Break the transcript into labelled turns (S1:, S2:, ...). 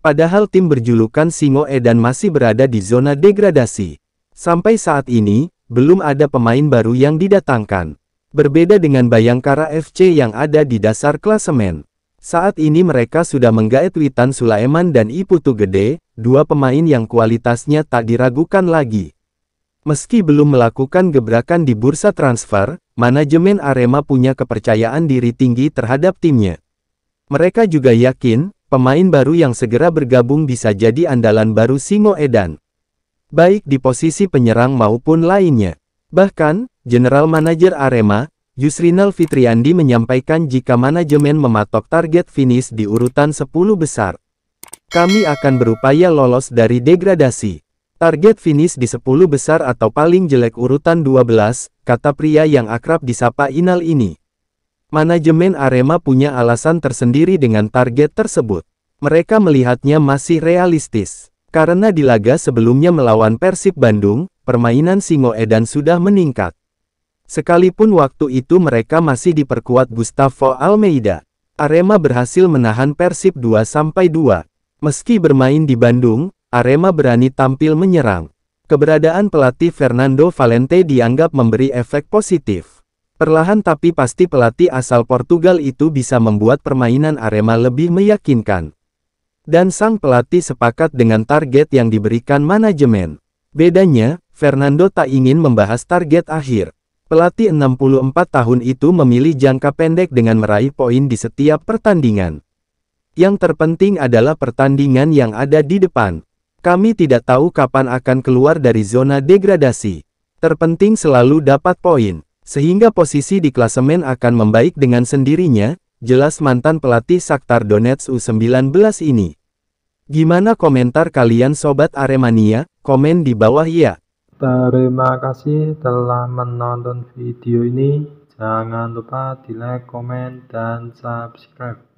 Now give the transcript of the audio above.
S1: Padahal tim berjulukan Singo Edan masih berada di zona degradasi. Sampai saat ini, belum ada pemain baru yang didatangkan. Berbeda dengan Bayangkara FC yang ada di dasar klasemen. Saat ini mereka sudah menggaet Witan Sulaiman dan Iputu Gede, dua pemain yang kualitasnya tak diragukan lagi. Meski belum melakukan gebrakan di bursa transfer, manajemen Arema punya kepercayaan diri tinggi terhadap timnya. Mereka juga yakin, pemain baru yang segera bergabung bisa jadi andalan baru Singo Edan. Baik di posisi penyerang maupun lainnya. Bahkan, General Manager Arema, Yusrinal Fitriandi menyampaikan jika manajemen mematok target finish di urutan 10 besar. Kami akan berupaya lolos dari degradasi. Target finish di 10 besar atau paling jelek urutan 12, kata pria yang akrab disapa Inal ini. Manajemen Arema punya alasan tersendiri dengan target tersebut. Mereka melihatnya masih realistis. Karena di laga sebelumnya melawan Persib Bandung, permainan Singo Edan sudah meningkat. Sekalipun waktu itu mereka masih diperkuat Gustavo Almeida. Arema berhasil menahan Persib 2-2. Meski bermain di Bandung, Arema berani tampil menyerang. Keberadaan pelatih Fernando Valente dianggap memberi efek positif. Perlahan tapi pasti pelatih asal Portugal itu bisa membuat permainan Arema lebih meyakinkan dan sang pelatih sepakat dengan target yang diberikan manajemen. Bedanya, Fernando tak ingin membahas target akhir. Pelatih 64 tahun itu memilih jangka pendek dengan meraih poin di setiap pertandingan. Yang terpenting adalah pertandingan yang ada di depan. Kami tidak tahu kapan akan keluar dari zona degradasi. Terpenting selalu dapat poin, sehingga posisi di klasemen akan membaik dengan sendirinya, jelas mantan pelatih Saktar Donetsk U19 ini. Gimana komentar kalian Sobat Aremania? Komen di bawah ya. Terima kasih telah menonton video ini. Jangan lupa di like, komen, dan subscribe.